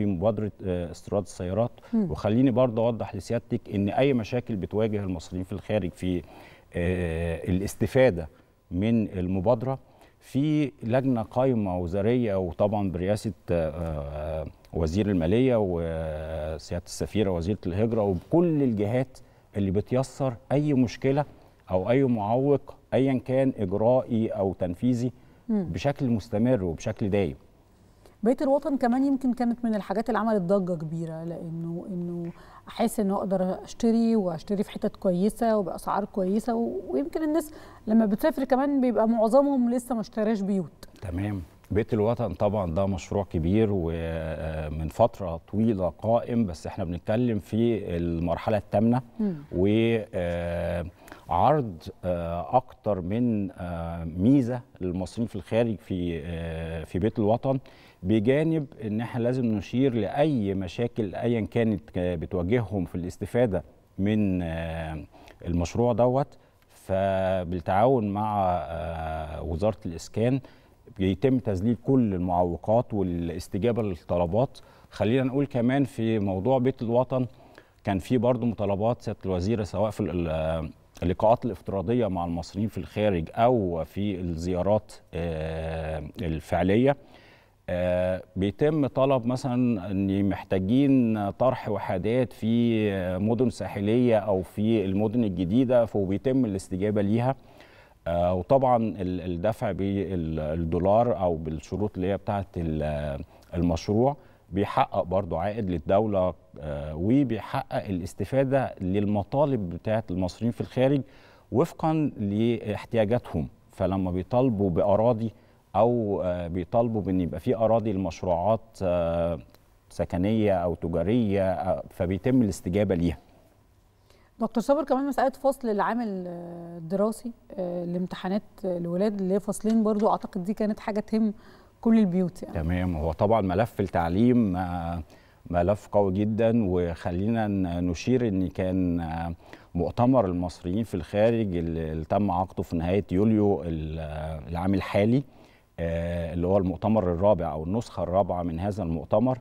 في مبادره آه، استيراد السيارات م. وخليني برضه اوضح لسيادتك ان اي مشاكل بتواجه المصريين في الخارج في آه، الاستفاده من المبادره في لجنه قائمه وزاريه وطبعا برئاسه آه، وزير الماليه وسياده السفيره وزيره الهجره وبكل الجهات اللي بتيسر اي مشكله او اي معوق ايا كان اجرائي او تنفيذي بشكل مستمر وبشكل دايم بيت الوطن كمان يمكن كانت من الحاجات اللي عملت ضجه كبيره لانه انه احس انه اقدر اشتري واشتري في حتت كويسه وباسعار كويسه ويمكن الناس لما بتسافر كمان بيبقى معظمهم لسه ما اشتراش بيوت تمام بيت الوطن طبعا ده مشروع كبير ومن فتره طويله قائم بس احنا بنتكلم في المرحله الثامنه وعرض آه، آه، اكتر من آه، ميزه للمصريين في الخارج في في بيت الوطن بجانب ان احنا لازم نشير لاي مشاكل ايا كانت بتواجههم في الاستفاده من المشروع دوت فبالتعاون مع وزاره الاسكان بيتم تذليل كل المعوقات والاستجابه للطلبات خلينا نقول كمان في موضوع بيت الوطن كان في برضه مطالبات سياده الوزيره سواء في اللقاءات الافتراضيه مع المصريين في الخارج او في الزيارات آه، الفعليه آه، بيتم طلب مثلا ان محتاجين طرح وحدات في مدن ساحليه او في المدن الجديده فبيتم الاستجابه ليها آه، وطبعا الدفع بالدولار او بالشروط اللي هي بتاعه المشروع بيحقق برضه عائد للدولة آه، وبيحقق الاستفادة للمطالب بتاعة المصريين في الخارج وفقا لاحتياجاتهم فلما بيطالبوا بأراضي أو آه، بيطالبوا بأن يبقى في أراضي لمشروعات سكنية أو تجارية فبيتم الاستجابة ليها دكتور صابر كمان مساله فصل العام الدراسي آه، لامتحانات الولاد اللي هي فصلين برضو اعتقد دي كانت حاجه تهم كل البيوت يعني تمام هو طبعا ملف التعليم آه، ملف قوي جدا وخلينا نشير ان كان آه، مؤتمر المصريين في الخارج اللي تم عقده في نهايه يوليو العام الحالي اللي هو المؤتمر الرابع او النسخه الرابعه من هذا المؤتمر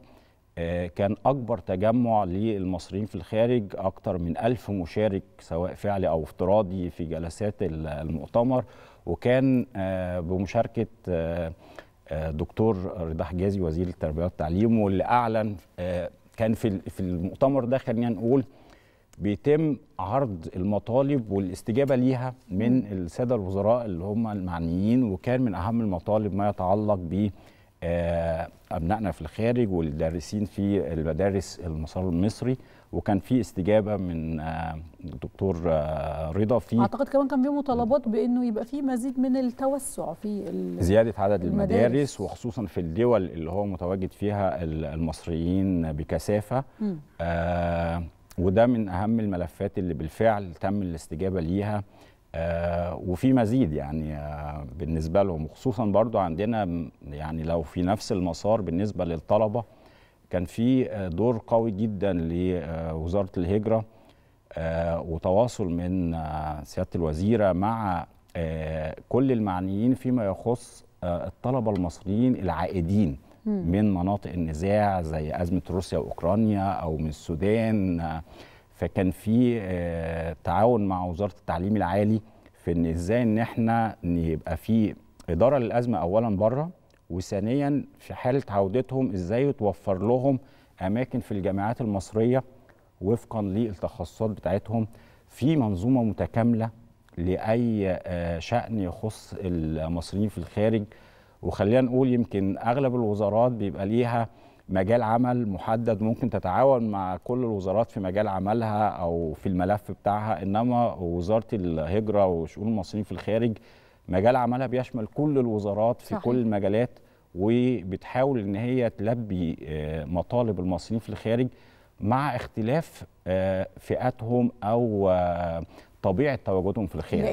كان أكبر تجمع للمصريين في الخارج أكثر من ألف مشارك سواء فعلي أو افتراضي في جلسات المؤتمر وكان آه، بمشاركة آه، آه، دكتور رضا حجازي وزير التربية والتعليم واللي أعلن كان في المؤتمر ده خلينا نقول بيتم عرض المطالب والاستجابه ليها من الساده الوزراء اللي هم المعنيين وكان من اهم المطالب ما يتعلق ب ابنائنا آه، في الخارج والدارسين في المدارس المسار المصري وكان في استجابه من الدكتور آه، آه، رضا في اعتقد كمان كان في مطالبات بانه يبقى في مزيد من التوسع في زياده عدد المدارس, المدارس وخصوصا في الدول اللي هو متواجد فيها المصريين بكثافه آه وده من اهم الملفات اللي بالفعل تم الاستجابه ليها آه، وفي مزيد يعني آه، بالنسبه لهم وخصوصا برضو عندنا يعني لو في نفس المسار بالنسبه للطلبه كان في آه، دور قوي جدا لوزاره الهجره وتواصل من سياده الوزيره مع كل المعنيين فيما يخص الطلبه المصريين العائدين من مناطق النزاع زي ازمه روسيا واوكرانيا او من السودان فكان في آه، تعاون مع وزاره التعليم العالي في ان ازاي ان احنا يبقى في اداره للازمه اولا بره وثانيا في حاله عودتهم ازاي يتوفر لهم اماكن في الجامعات المصريه وفقا للتخصصات بتاعتهم في منظومه متكامله لاي آه، شان يخص المصريين في الخارج وخلينا نقول يمكن اغلب الوزارات بيبقى ليها مجال عمل محدد ممكن تتعاون مع كل الوزارات في مجال عملها او في الملف بتاعها انما وزاره الهجره وشؤون المصريين في الخارج مجال عملها بيشمل كل الوزارات في صحيح. كل المجالات وبتحاول ان هي تلبي آه، مطالب المصريين في الخارج مع اختلاف آه، فئاتهم او آه، طبيعه تواجدهم في الخارج